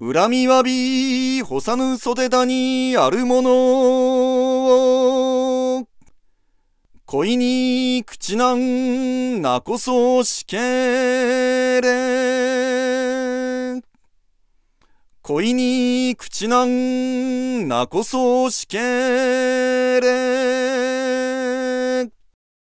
恨みわび、ほさぬ袖田にあるもの。恋に口なんなこそしけれ。恋に口なんなこそしけれ。